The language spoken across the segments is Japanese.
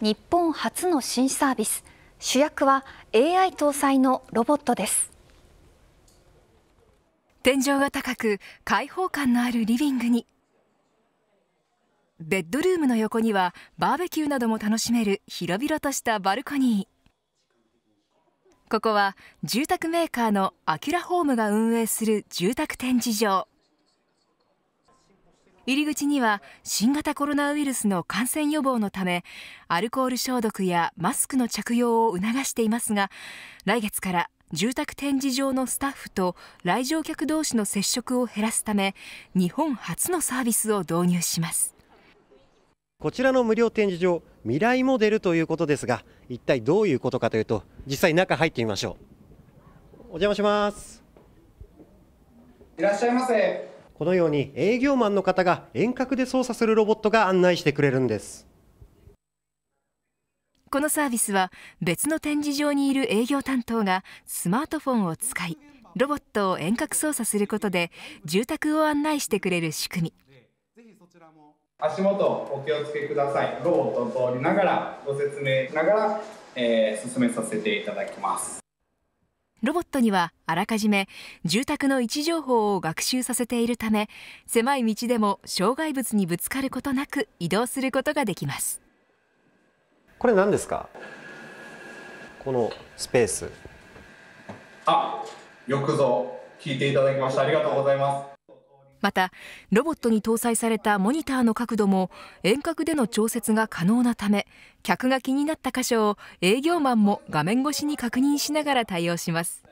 日本初の新サービス主役は AI 搭載のロボットです天井が高く開放感のあるリビングにベッドルームの横にはバーベキューなども楽しめる広々としたバルコニーここは住宅メーカーのアキュラホームが運営する住宅展示場入り口には新型コロナウイルスの感染予防のためアルコール消毒やマスクの着用を促していますが来月から住宅展示場のスタッフと来場客同士の接触を減らすため日本初のサービスを導入しますこちらの無料展示場未来モデルということですが一体どういうことかというと実際中入ってみましょうお邪魔しますいらっしゃいませこのように営業マンの方が遠隔で操作するロボットが案内してくれるんですこのサービスは別の展示場にいる営業担当がスマートフォンを使いロボットを遠隔操作することで住宅を案内してくれる仕組み足元お気を付けくださいロボットを通りながらご説明しながら、えー、進めさせていただきますロボットにはあらかじめ住宅の位置情報を学習させているため狭い道でも障害物にぶつかることなく移動することができますこれ何ですかこのスペースあ、よくぞ聞いていただきましたありがとうございますまたロボットに搭載されたモニターの角度も遠隔での調節が可能なため客が気になった箇所を営業マンも画面越しに確認しながら対応します。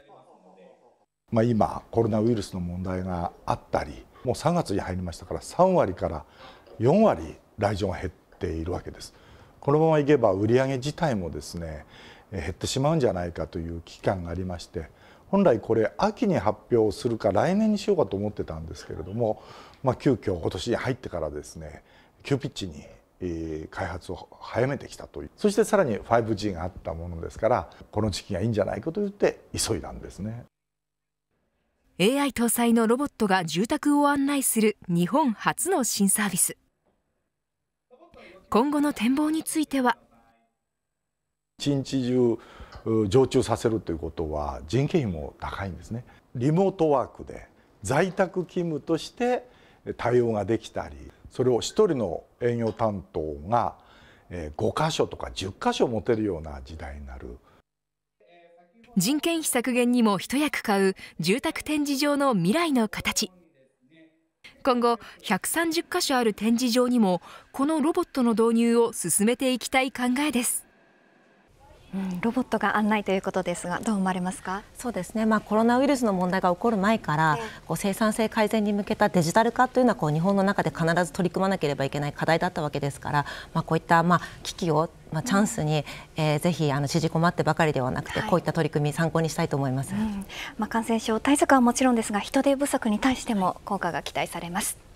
まあ、今コロナウイルスの問題があったりもう3月に入りましたから3割から4割来場が減っているわけです。このままいけば売上自体もですね減ってしまうんじゃないかという危機感がありまして本来これ秋に発表するか来年にしようかと思ってたんですけれども、まあ、急遽今年に入ってからですね急ピッチに開発を早めてきたというそしてさらに 5G があったものですからこの時期がいいんじゃないかと言って急いだんですね AI 搭載のロボットが住宅を案内する日本初の新サービス今後の展望については一日中常駐させるということは人件費も高いんですね。リモートワークで在宅勤務として対応ができたりそれを1人の営業担当が5箇所とか10箇所持てるような時代になる人件費削減にも一役買う住宅展示場の未来の形今後130箇所ある展示場にもこのロボットの導入を進めていきたい考えですうん、ロボットが案内ということですがどう思われますかそうですね、まあ、コロナウイルスの問題が起こる前から、えー、こう生産性改善に向けたデジタル化というのはこう日本の中で必ず取り組まなければいけない課題だったわけですから、まあ、こういった、まあ、危機を、まあ、チャンスに、うん、えー、ぜひあの縮こまってばかりではなくて、はい、こういった取り組み参考にしたいと思います、うん、まあ、感染症対策はもちろんですが人手不足に対しても効果が期待されます。